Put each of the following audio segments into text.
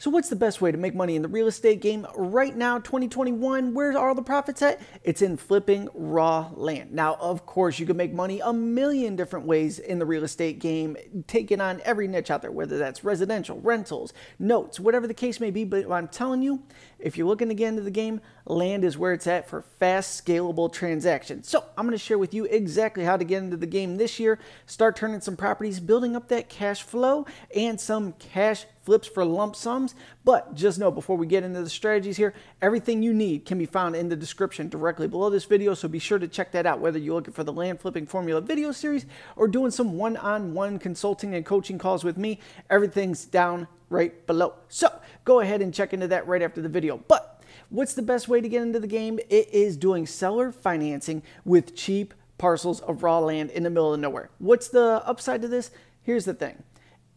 So what's the best way to make money in the real estate game right now, 2021? Where's all the profits at? It's in flipping raw land. Now, of course, you can make money a million different ways in the real estate game, taking on every niche out there, whether that's residential, rentals, notes, whatever the case may be. But I'm telling you, if you're looking to get into the game, land is where it's at for fast, scalable transactions. So I'm gonna share with you exactly how to get into the game this year, start turning some properties, building up that cash flow and some cash flips for lump sums. But just know before we get into the strategies here, everything you need can be found in the description directly below this video. So be sure to check that out, whether you're looking for the land flipping formula video series or doing some one on one consulting and coaching calls with me. Everything's down right below. So go ahead and check into that right after the video. But What's the best way to get into the game? It is doing seller financing with cheap parcels of raw land in the middle of nowhere. What's the upside to this? Here's the thing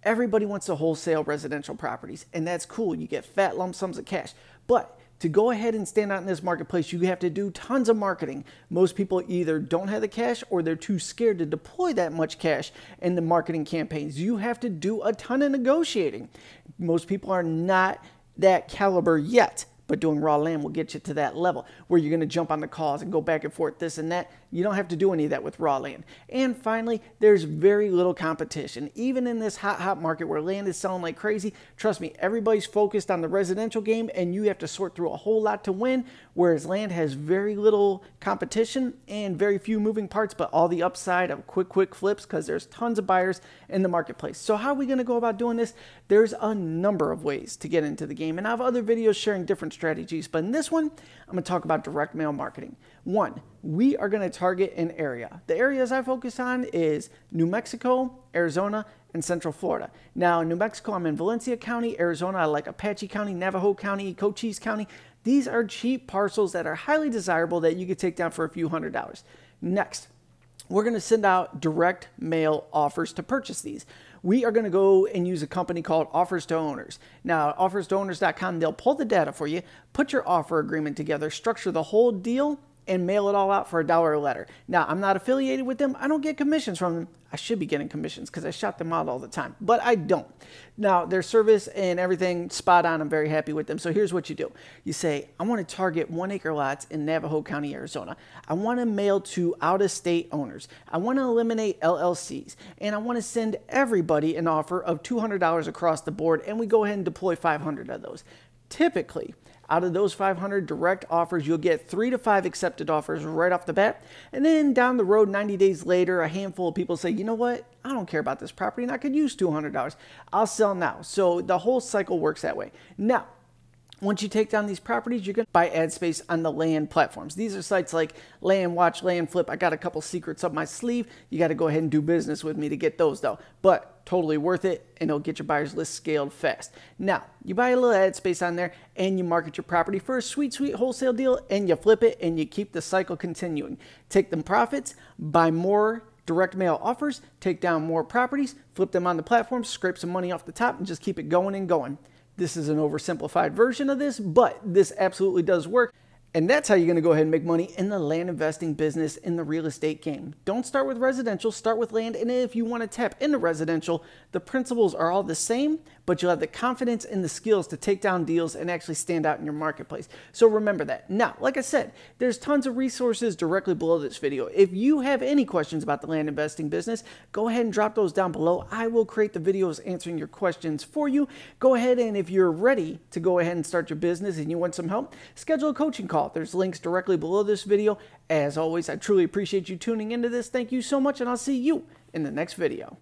Everybody wants to wholesale residential properties, and that's cool. You get fat lump sums of cash. But to go ahead and stand out in this marketplace, you have to do tons of marketing. Most people either don't have the cash or they're too scared to deploy that much cash in the marketing campaigns. You have to do a ton of negotiating. Most people are not that caliber yet but doing raw land will get you to that level where you're going to jump on the calls and go back and forth, this and that. You don't have to do any of that with raw land. And finally, there's very little competition. Even in this hot, hot market where land is selling like crazy, trust me, everybody's focused on the residential game and you have to sort through a whole lot to win, whereas land has very little competition and very few moving parts, but all the upside of quick, quick flips because there's tons of buyers in the marketplace. So how are we going to go about doing this? There's a number of ways to get into the game and I have other videos sharing different strategies. But in this one, I'm going to talk about direct mail marketing. One, we are going to target an area. The areas I focus on is New Mexico, Arizona, and Central Florida. Now, New Mexico, I'm in Valencia County. Arizona, I like Apache County, Navajo County, Cochise County. These are cheap parcels that are highly desirable that you could take down for a few hundred dollars. Next, we're going to send out direct mail offers to purchase these we are going to go and use a company called Offers to Owners. Now, offers to owners.com, they'll pull the data for you, put your offer agreement together, structure the whole deal, and mail it all out for a dollar a letter. Now, I'm not affiliated with them. I don't get commissions from them. I should be getting commissions because I shot them out all the time, but I don't. Now, their service and everything spot on. I'm very happy with them. So here's what you do. You say, I want to target one acre lots in Navajo County, Arizona. I want to mail to out of state owners. I want to eliminate LLCs and I want to send everybody an offer of $200 across the board. And we go ahead and deploy 500 of those. Typically, out of those 500 direct offers, you'll get three to five accepted offers right off the bat. And then down the road, 90 days later, a handful of people say, you know what? I don't care about this property and I could use $200. I'll sell now. So the whole cycle works that way. Now, once you take down these properties, you're going to buy ad space on the land platforms. These are sites like Land Watch, Land Flip. I got a couple secrets up my sleeve. You got to go ahead and do business with me to get those though. But totally worth it and it'll get your buyers list scaled fast. Now, you buy a little ad space on there and you market your property for a sweet, sweet wholesale deal and you flip it and you keep the cycle continuing. Take them profits, buy more direct mail offers, take down more properties, flip them on the platform, scrape some money off the top, and just keep it going and going. This is an oversimplified version of this, but this absolutely does work. And that's how you're going to go ahead and make money in the land investing business in the real estate game. Don't start with residential, start with land. And if you want to tap into residential, the principles are all the same, but you'll have the confidence and the skills to take down deals and actually stand out in your marketplace. So remember that. Now, like I said, there's tons of resources directly below this video. If you have any questions about the land investing business, go ahead and drop those down below. I will create the videos answering your questions for you. Go ahead and if you're ready to go ahead and start your business and you want some help, schedule a coaching call taught. There's links directly below this video. As always, I truly appreciate you tuning into this. Thank you so much, and I'll see you in the next video.